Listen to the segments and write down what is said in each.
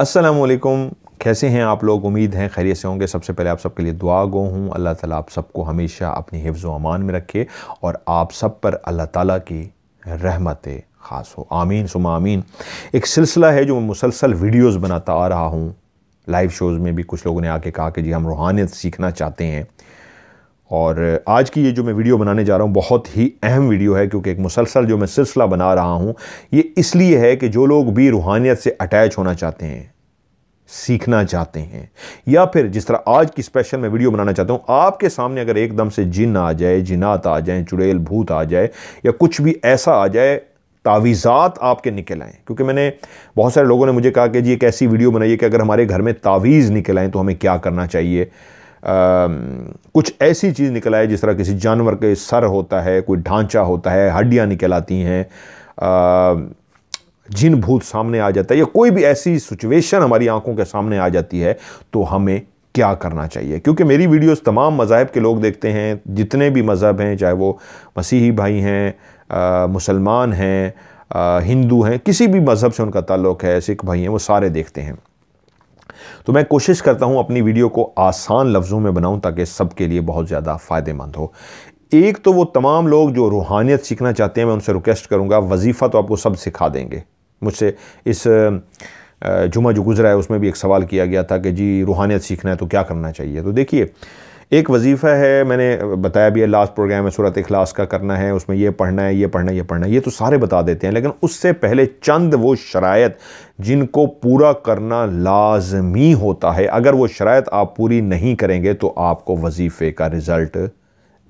असलकुम कैसे हैं आप लोग उम्मीद हैं खैरियत से होंगे सबसे पहले आप सबके लिए दुआ गो हूँ अल्लाह ताला आप सबको हमेशा अपनी हिफ्ज़ अमान में रखे और आप सब पर अल्लाह ताला की रहमत ख़ास हो आमीन सुम आमीन एक सिलसिला है जो मैं मुसलसल वीडियोज़ बनाता आ रहा हूँ लाइव शोज़ में भी कुछ लोगों ने आके कहा कि जी हम रूहानियत सीखना चाहते हैं और आज की ये जो मैं वीडियो बनाने जा रहा हूँ बहुत ही अहम वीडियो है क्योंकि एक मुसलसल जो मैं सिलसिला बना रहा हूँ ये इसलिए है कि जो लोग भी रूहानियत से अटैच होना चाहते हैं सीखना चाहते हैं या फिर जिस तरह आज की स्पेशल मैं वीडियो बनाना चाहता हूँ आपके सामने अगर एकदम से जिन आ जाए जिनात आ जाए चुड़ैल भूत आ जाए या कुछ भी ऐसा आ जाए तावीज़ात आपके निकल आएँ क्योंकि मैंने बहुत सारे लोगों ने मुझे कहा कि जी एक ऐसी वीडियो बनाइए कि अगर हमारे घर में तावीज़ निकल आएँ तो हमें क्या करना चाहिए कुछ ऐसी चीज़ निकल आए जिस तरह किसी जानवर के सर होता है कोई ढांचा होता है हड्डियाँ निकल आती हैं जिन भूत सामने आ जाता है या कोई भी ऐसी सिचुएशन हमारी आंखों के सामने आ जाती है तो हमें क्या करना चाहिए क्योंकि मेरी वीडियोस तमाम मज़ाहब के लोग देखते हैं जितने भी मज़हब हैं चाहे वो मसीही भाई हैं मुसलमान हैं हिंदू हैं किसी भी मज़हब से उनका ताल्लुक़ है सिख भाई हैं वो सारे देखते हैं तो मैं कोशिश करता हूं अपनी वीडियो को आसान लफ्ज़ों में बनाऊं ताकि सबके लिए बहुत ज़्यादा फ़ायदेमंद हो एक तो वो तमाम लोग जो रूहानियत सीखना चाहते हैं मैं उनसे रिक्वेस्ट करूँगा वजीफ़ा तो आपको सब सिखा देंगे मुझसे इस जुमा जो गुज़रा है उसमें भी एक सवाल किया गया था कि जी रूहानियत सीखना है तो क्या करना चाहिए तो देखिए एक वजीफ़ा है मैंने बताया भी है लास्ट प्रोग्राम में सूरत अखलास का करना है उसमें ये पढ़ना है ये पढ़ना है ये पढ़ना है ये तो सारे बता देते हैं लेकिन उससे पहले चंद वो शरायत जिनको पूरा करना लाजमी होता है अगर वो शरात आप पूरी नहीं करेंगे तो आपको वजीफ़े का रिज़ल्ट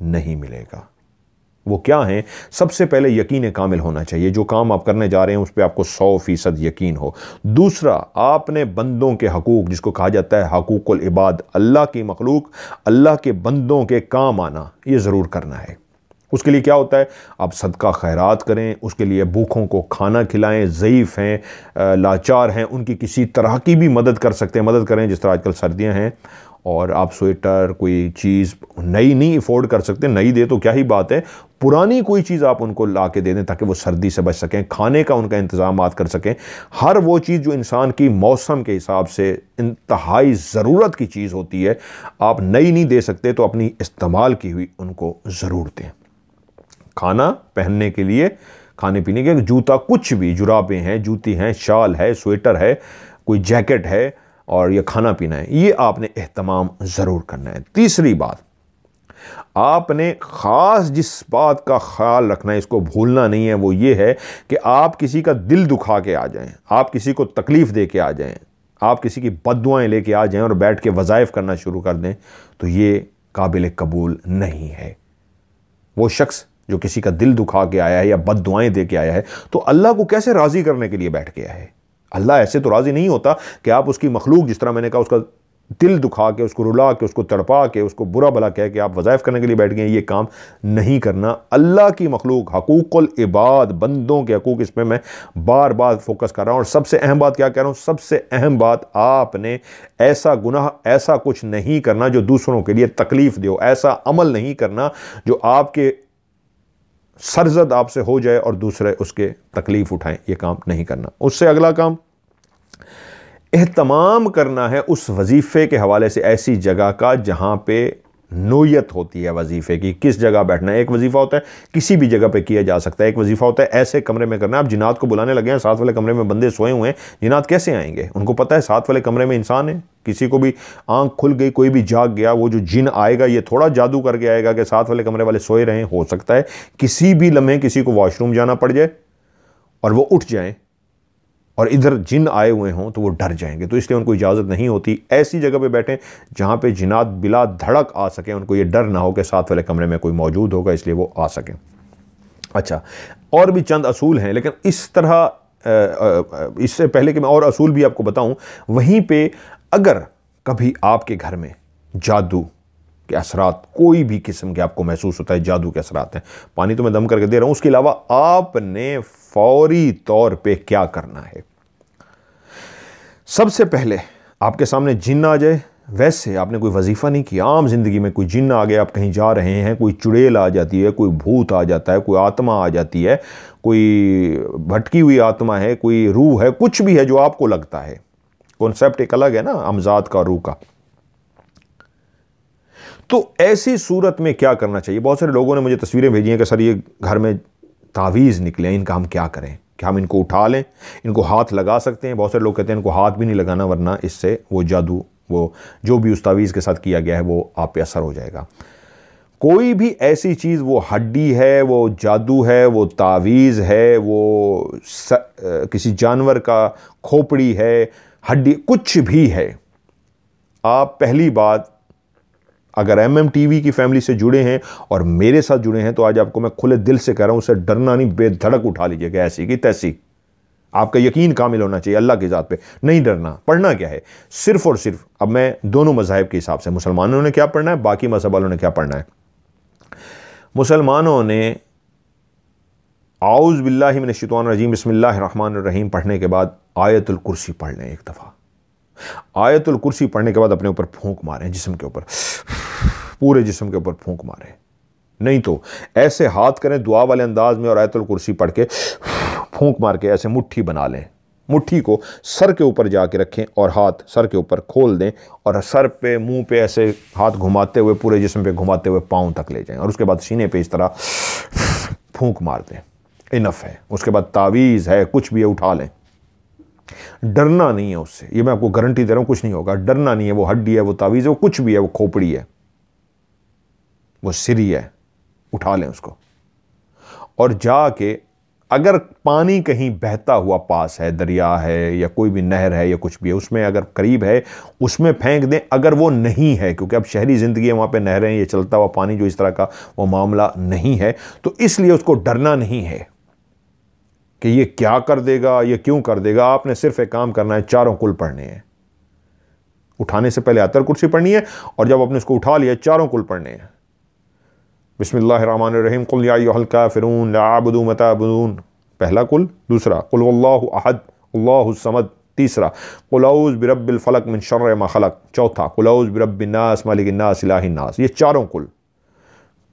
नहीं मिलेगा वो क्या हैं सबसे पहले यकीन कामिल होना चाहिए जो काम आप करने जा रहे हैं उस पर आपको सौ फ़ीसद यकीन हो दूसरा आपने बंदों के हकूक़ जिसको कहा जाता है हकूक़ुल इबाद अल्लाह की मखलूक अल्लाह के बंदों के काम आना ये ज़रूर करना है उसके लिए क्या होता है आप सदका खैरात करें उसके लिए भूखों को खाना खिलाएं ज़यीफ़ हैं लाचार हैं उनकी किसी तरह की भी मदद कर सकते हैं मदद करें जिस तरह आजकल सर्दियाँ हैं और आप स्वेटर कोई चीज़ नई नहीं अफोर्ड कर सकते नई दे तो क्या ही बात है पुरानी कोई चीज़ आप उनको ला के दे दें ताकि वो सर्दी से बच सकें खाने का उनका इंतज़ाम कर सकें हर वो चीज़ जो इंसान की मौसम के हिसाब से इंतहाई ज़रूरत की चीज़ होती है आप नई नहीं दे सकते तो अपनी इस्तेमाल की हुई उनको ज़रूर दें खाना पहनने के लिए खाने पीने के जूता कुछ भी जुराबें हैं जूती हैं शाल है स्वेटर है कोई जैकेट है और यह खाना पीना है ये आपने अहतमाम ज़रूर करना है तीसरी बात आपने ख़ास जिस बात का ख्याल रखना है इसको भूलना नहीं है वो ये है कि आप किसी का दिल दुखा के आ जाएं आप किसी को तकलीफ़ दे के आ जाएं आप किसी की बदुआएँ लेके आ जाएं और बैठ के वज़ाइफ करना शुरू कर दें तो ये काबिल कबूल नहीं है वो शख्स जो किसी का दिल दुखा के आया है या बद दुआएँ दे के आया है तो अल्लाह को कैसे राज़ी करने के लिए बैठ गया है अल्लाह ऐसे तो राज़ी नहीं होता कि आप उसकी मखलूक जिस तरह मैंने कहा उसका दिल दुखा के उसको रुला के उसको तड़पा के उसको बुरा भला कह के आप वज़ाइफ करने के लिए बैठ गए ये काम नहीं करना अल्लाह की मखलूक हकूक़ल इबाद बंदों के हकूक़ इस पर मैं बार बार फोकस कर रहा हूँ और सबसे अहम बात क्या कह रहा हूँ सबसे अहम बात आपने ऐसा गुनाह ऐसा कुछ नहीं करना जो दूसरों के लिए तकलीफ़ दो ऐसा अमल नहीं करना जो आपके सरजद आपसे हो जाए और दूसरे उसके तकलीफ़ उठाएं ये काम नहीं करना उससे अगला काम एहतमाम करना है उस वजीफ़े के हवाले से ऐसी जगह का जहाँ पे नोयत होती है वजीफ़े की किस जगह बैठना है एक वजीफ़ा होता है किसी भी जगह पे किया जा सकता है एक वजीफ़ा होता है ऐसे कमरे में करना है आप जिनात को बुलाने लगे हैं साथ वाले कमरे में बंदे सोए हुए हैं जिनात कैसे आएंगे उनको पता है साथ वाले कमरे में इंसान है किसी को भी आंख खुल गई कोई भी जाग गया वो जो जिन आएगा ये थोड़ा जादू करके आएगा कि साथ वाले कमरे वाले सोए रहें हो सकता है किसी भी लम्हे किसी को वॉशरूम जाना पड़ जाए और वो उठ जाएँ और इधर जिन आए हुए हों तो वो डर जाएंगे तो इसलिए उनको इजाज़त नहीं होती ऐसी जगह पे बैठें जहाँ पे जिनात बिला धड़क आ सकें उनको ये डर ना हो कि साथ वाले कमरे में कोई मौजूद होगा इसलिए वो आ सकें अच्छा और भी चंद असूल हैं लेकिन इस तरह इससे पहले कि मैं और असूल भी आपको बताऊँ वहीं पर अगर कभी आपके घर में जादू के असरात कोई भी किस्म के आपको महसूस होता है जादू के असरात हैं पानी तो मैं दम करके दे रहा हूं उसके अलावा आपने फौरी तौर पे क्या करना है सबसे पहले आपके सामने जिन आ जाए वैसे आपने कोई वजीफ़ा नहीं किया आम ज़िंदगी में कोई जिन आ गया आप कहीं जा रहे हैं कोई चुड़ैल आ जाती है कोई भूत आ जाता है कोई आत्मा आ जाती है कोई भटकी हुई आत्मा है कोई रूह है कुछ भी है जो आपको लगता है कॉन्सेप्ट एक अलग है ना अमजाद का रूह का तो ऐसी सूरत में क्या करना चाहिए बहुत सारे लोगों ने मुझे तस्वीरें भेजी हैं कि सर ये घर में तावीज़ निकले हैं इनका हम क्या करें क्या हम इनको उठा लें इनको हाथ लगा सकते हैं बहुत सारे लोग कहते हैं इनको हाथ भी नहीं लगाना वरना इससे वो जादू वो जो भी उस तावीज़ के साथ किया गया है वो आप पे असर हो जाएगा कोई भी ऐसी चीज़ वो हड्डी है वो जादू है वो तावीज़ है वो स, आ, किसी जानवर का खोपड़ी है हड्डी कुछ भी है आप पहली बात अगर एम एम टी वी की फैमिली से जुड़े हैं और मेरे साथ जुड़े हैं तो आज आपको मैं खुले दिल से कह रहा हूं उसे डरना नहीं बेधड़क उठा लीजिएगा ऐसी की तैसी आपका यकीन कामिल होना चाहिए अल्लाह की ज़ात पे नहीं डरना पढ़ना क्या है सिर्फ़ और सिर्फ अब मैं दोनों मज़ाहब के हिसाब से मुसलमानों ने क्या पढ़ना है बाकी मजहब वालों ने क्या पढ़ना है मुसलमानों ने आउज़ शतवान रजीम बसमिल्लर रहीम पढ़ने के बाद आयतुल कुर्सी पढ़ लें एक दफ़ा आयतुल कुर्सी पढ़ने के बाद अपने ऊपर फूंक मारें जिसम के ऊपर पूरे जिसम के ऊपर फूंक मारें नहीं तो ऐसे हाथ करें दुआ वाले अंदाज में और आयतुल कुर्सी पढ़ के फूंक मार के ऐसे मुट्ठी बना लें मुट्ठी को सर के ऊपर जाके रखें और हाथ सर के ऊपर खोल दें और सर पे मुंह पे ऐसे हाथ घुमाते हुए पूरे जिसम पे घुमाते हुए पाँव तक ले जाएं और उसके बाद सीने पे इस तरह फूंक मार दें इनफ है उसके बाद तावीज़ है कुछ भी है उठा लें डरना नहीं है उससे ये मैं आपको गारंटी दे रहा हूं कुछ नहीं होगा डरना नहीं है वो हड्डी है वो तावीज़ है वो कुछ भी है वो खोपड़ी है वो सिरी है उठा लें उसको और जाके अगर पानी कहीं बहता हुआ पास है दरिया है या कोई भी नहर है या कुछ भी है उसमें अगर करीब है उसमें फेंक दें अगर वो नहीं है क्योंकि अब शहरी ज़िंदगी है वहां पर नहरें ये चलता हुआ पानी जो इस तरह का वो मामला नहीं है तो इसलिए उसको डरना नहीं है कि ये क्या कर देगा ये क्यों कर देगा आपने सिर्फ एक काम करना है चारों कुल पढ़ने हैं उठाने से पहले अतर कुर्सी पढ़नी है और जब आपने उसको उठा लिया चारों कुल पढ़ने हैं बिसमीम कुल याहलका फ़िरून आबदू मताबदून पहला कुल दूसरा कुल्लाह अहद तीसरा कुलाउज़ फलक मिन शर खलक चौथा कुलाउज़ बिरबिनास मलिकनास इलाहिनास ये चारों कुल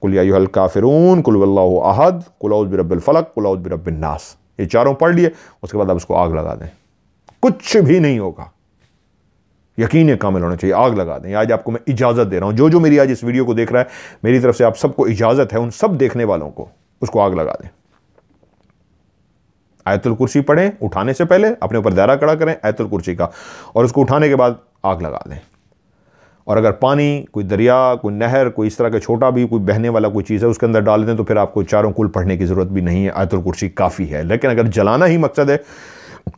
कुल याहल काफ़िरून कुल्ला अहद कुलाउज़ बिरबिलफ़लक कुलाउज़ बिरबिनास ये चारों पढ़ लिए उसके बाद आप उसको आग लगा दें कुछ भी नहीं होगा यकीन कामिल होना चाहिए आग लगा दें आज आपको मैं इजाज़त दे रहा हूं जो जो मेरी आज इस वीडियो को देख रहा है मेरी तरफ से आप सबको इजाज़त है उन सब देखने वालों को उसको आग लगा दें आयतुल कुर्सी पढ़ें उठाने से पहले अपने ऊपर दायरा कड़ा करें आयतुल कुर्सी का और उसको उठाने के बाद आग लगा दें और अगर पानी कोई दरिया कोई नहर कोई इस तरह का छोटा भी कोई बहने वाला कोई चीज़ है उसके अंदर डाल दें तो फिर आपको चारों कुल पढ़ने की ज़रूरत भी नहीं है आयतुल कुर्सी काफ़ी है लेकिन अगर जलाना ही मकसद है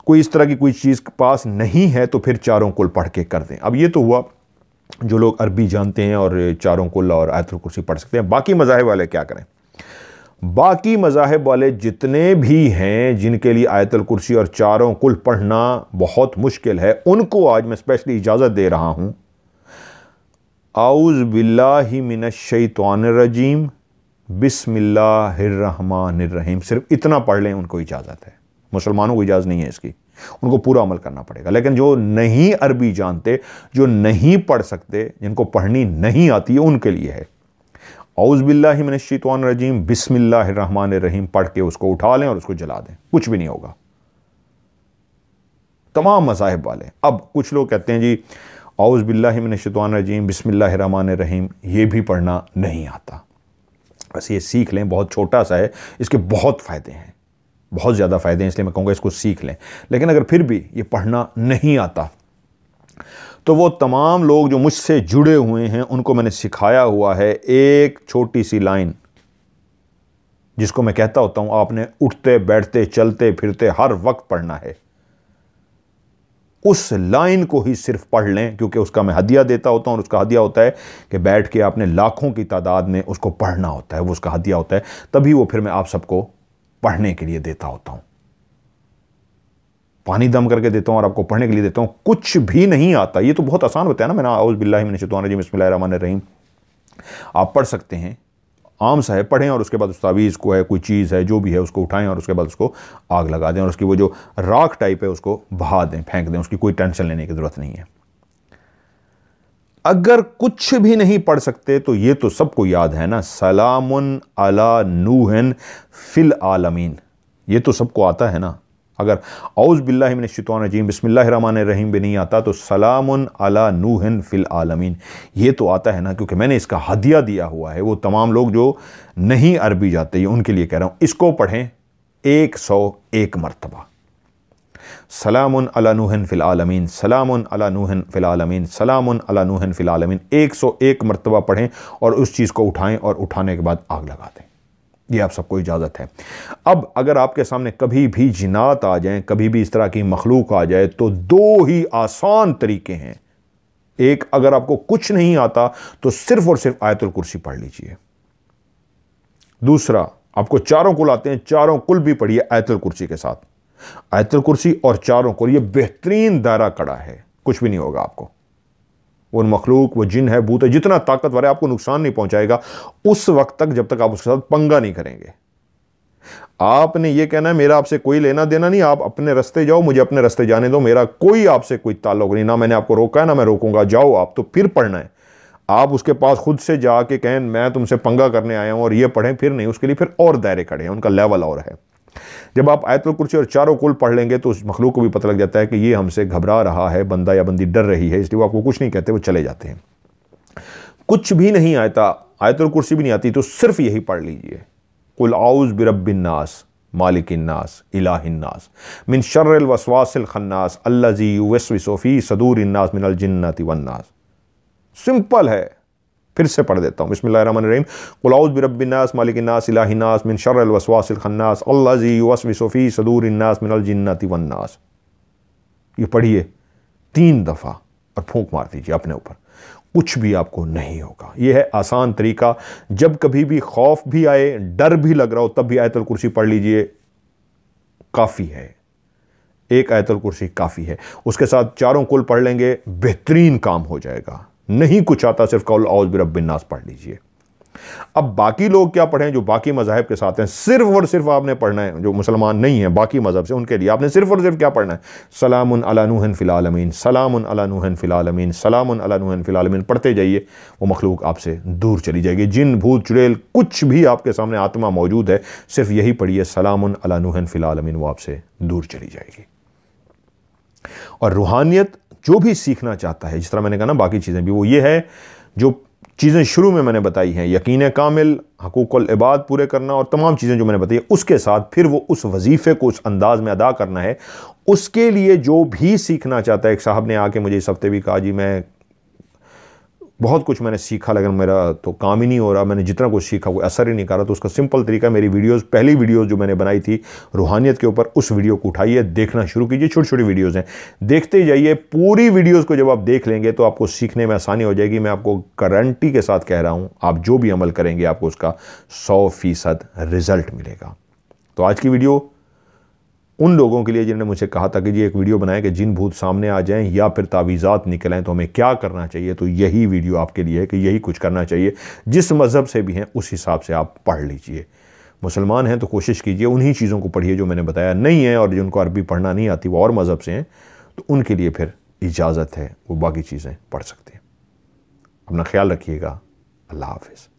कोई इस तरह की कोई चीज़ पास नहीं है तो फिर चारों कुल पढ़ के कर दें अब ये तो हुआ जो लोग अरबी जानते हैं और चारों कुल और आयतुल कुर्सी पढ़ सकते हैं बाकी मजाहब वाले क्या करें बाकी मजाहब वाले जितने भी हैं जिनके लिए आयतल कुर्सी और चारों कुल पढ़ना बहुत मुश्किल है उनको आज मैं स्पेशली इजाज़त दे रहा हूँ आउज़ बिल्ला बिल्लामिनशैतवानरजीम बिसमिल्लाम सिर्फ इतना पढ़ लें उनको इजाज़त है मुसलमानों को इजाज़त नहीं है इसकी उनको पूरा अमल करना पड़ेगा लेकिन जो नहीं अरबी जानते जो नहीं पढ़ सकते जिनको पढ़नी नहीं आती है उनके लिए है बिल्ला औज़बिल्लामिनशैतवानरजीम बिसमिल्लाम पढ़ के उसको उठा लें और उसको जला दें कुछ भी नहीं होगा तमाम मसाहब वाले अब कुछ लोग कहते हैं जी आउज़बिल्लिमिनशतवानरजीम रहीम ये भी पढ़ना नहीं आता बस ये सीख लें बहुत छोटा सा है इसके बहुत फ़ायदे हैं बहुत ज़्यादा फ़ायदे हैं इसलिए मैं कहूँगा इसको सीख लें लेकिन अगर फिर भी ये पढ़ना नहीं आता तो वो तमाम लोग जो मुझसे जुड़े हुए हैं उनको मैंने सिखाया हुआ है एक छोटी सी लाइन जिसको मैं कहता होता हूँ आपने उठते बैठते चलते फिरते हर वक्त पढ़ना है उस लाइन को ही सिर्फ पढ़ लें क्योंकि उसका मैं हदिया देता होता हूँ और उसका हदिया होता है कि बैठ के आपने लाखों की तादाद में उसको पढ़ना होता है वो उसका हदिया होता है तभी वो फिर मैं आप सबको पढ़ने के लिए देता होता हूँ पानी दम करके देता हूँ और आपको पढ़ने के लिए देता हूँ कुछ भी नहीं आता ये तो बहुत आसान होता है ना मैंने आउज़ बिल्ला रहीम आप पढ़ सकते हैं आर्म्स है पढ़ें और उसके बाद उस तावीज़ को है कोई चीज़ है जो भी है उसको उठाएं और उसके बाद उसको आग लगा दें और उसकी वो जो राख टाइप है उसको बहा दें फेंक दें उसकी कोई टेंशन लेने की ज़रूरत नहीं है अगर कुछ भी नहीं पढ़ सकते तो ये तो सबको याद है ना सलाम अला नूहन फिल आलमीन ये तो सबको आता है ना अगर औज़ बिल्लामिन शितवानजीम रहीम भी नहीं आता तो सलाम अला नूहन फ़िल आलमीन ये तो आता है ना क्योंकि मैंने इसका हदिया दिया हुआ है वो तमाम लोग जो नहीं अरबी जाते ये उनके लिए कह रहा हूँ इसको पढ़ें एक सौ एक मरतबा सलाम अला नूहन फ़िल आलमीन सलाम अला नूहन फ़िल आलमीन सलाम अला नूहन फ़िल आलमीन एक सौ एक मरतबा पढ़ें और उस चीज़ को उठाएँ और उठाने के बाद आग लगा दें ये आप सबको इजाज़त है अब अगर आपके सामने कभी भी जिनात आ जाएं कभी भी इस तरह की मखलूक आ जाए तो दो ही आसान तरीके हैं एक अगर आपको कुछ नहीं आता तो सिर्फ और सिर्फ आयतुल कुर्सी पढ़ लीजिए दूसरा आपको चारों कुल आते हैं चारों कुल भी पढ़िए आयतुल कुर्सी के साथ आयतुल कुर्सी और चारों कुल ये बेहतरीन दायरा कड़ा है कुछ भी नहीं होगा आपको और मखलूक वो जिन है भूत है जितना ताकतवर है आपको नुकसान नहीं पहुंचाएगा उस वक्त तक जब तक आप उसके साथ पंगा नहीं करेंगे आपने ये कहना है मेरा आपसे कोई लेना देना नहीं आप अपने रस्ते जाओ मुझे अपने रस्ते जाने दो मेरा कोई आपसे कोई ताल्लुक नहीं ना मैंने आपको रोका है ना मैं रोकूंगा जाओ आप तो फिर पढ़ना है आप उसके पास खुद से जाके कहें मैं तुमसे पंगा करने आया हूं और ये पढ़ें फिर नहीं उसके लिए फिर और दायरे खड़े हैं उनका लेवल और है जब आप आयतुल कुर्सी और चारों कुल पढ़ लेंगे तो उस मखलूक को भी पता लग जाता है कि ये हमसे घबरा रहा है बंदा या बंदी डर रही है इसलिए वो आपको कुछ नहीं कहते वो चले जाते हैं कुछ भी नहीं आता आयतुल कुर्सी भी नहीं आती तो सिर्फ यही पढ़ लीजिए कुल आउज बिरबिन्नास मालिकन्नास इलाहिन्नास मिन शर्रल वसवासिल खन्नास अल्लाजी यूवसविसोफ़ी सदूर इन्नास मिनल जिन्नति वन्नास सिंपल है फिर से पढ़ देता हूँ रहीम कुलाउद बिरबिनास मालिकनास इलाहिनास मिन शरवासिलखन्नास अल्लाजी सदूरनास सदूरन्नास वन्नास ये पढ़िए तीन दफ़ा और फूंक मार दीजिए अपने ऊपर कुछ भी आपको नहीं होगा ये है आसान तरीका जब कभी भी खौफ भी आए डर भी लग रहा हो तब भी आयतल कुर्सी पढ़ लीजिए काफ़ी है एक आयतल कुर्सी काफ़ी है उसके साथ चारों कुल पढ़ लेंगे बेहतरीन काम हो जाएगा नहीं कुछ आता सिर्फ कौल औज बिरबिन्नास पढ़ लीजिए अब बाकी लोग क्या पढ़ें जो बाकी मजाहब के साथ हैं सिर्फ और सिर्फ आपने पढ़ना है जो मुसलमान नहीं है बाकी मजहब से उनके लिए आपने सिर्फ और सिर्फ क्या पढ़ना है सलाम अलानूहन फ़िलालमीन सलाम अलानूहन फ़िलालमीन सलाम अलानूहन फ़िलालमीन पढ़ते जाइए वो मखलूक आपसे दूर चली जाएगी जिन भूत चुड़ैल कुछ भी आपके सामने आत्मा मौजूद है सिर्फ यही पढ़िए सलाम अलानूहन फ़िलालमीन वो आपसे दूर चली जाएगी और रूहानियत जो भी सीखना चाहता है जिस तरह मैंने कहा ना बाकी चीज़ें भी वो ये है जो चीज़ें शुरू में मैंने बताई हैं यकीन कामिल हकूक इबाद पूरे करना और तमाम चीज़ें जो मैंने बताई उसके साथ फिर वो उस वजीफ़े को उस अंदाज में अदा करना है उसके लिए जो भी सीखना चाहता है एक साहब ने आके मुझे इस हफ़्ते भी कहा जी मैं बहुत कुछ मैंने सीखा लेकिन मेरा तो काम ही नहीं हो रहा मैंने जितना कुछ सीखा कोई असर ही नहीं कर रहा तो उसका सिंपल तरीका मेरी वीडियोस पहली वीडियोस जो मैंने बनाई थी रूहानियत के ऊपर उस वीडियो को उठाइए देखना शुरू कीजिए छोटी छोटी वीडियोज़ हैं देखते जाइए पूरी वीडियोज़ को जब आप देख लेंगे तो आपको सीखने में आसानी हो जाएगी मैं आपको गारंटी के साथ कह रहा हूँ आप जो भी अमल करेंगे आपको उसका सौ फीसद रिज़ल्ट मिलेगा तो आज की वीडियो उन लोगों के लिए जिन्होंने मुझे कहा था कि जी एक वीडियो बनाएं कि जिन भूत सामने आ जाएं या फिर तावीज़ात निकलें तो हमें क्या करना चाहिए तो यही वीडियो आपके लिए है कि यही कुछ करना चाहिए जिस मज़हब से भी हैं उस हिसाब से आप पढ़ लीजिए मुसलमान हैं तो कोशिश कीजिए उन्हीं चीज़ों को पढ़िए जो मैंने बताया नहीं है और जिनको अरबी पढ़ना नहीं आती वो और मज़हब से हैं तो उनके लिए फिर इजाज़त है वो बाकी चीज़ें पढ़ सकते हैं अपना ख्याल रखिएगा अल्लाह हाफिज़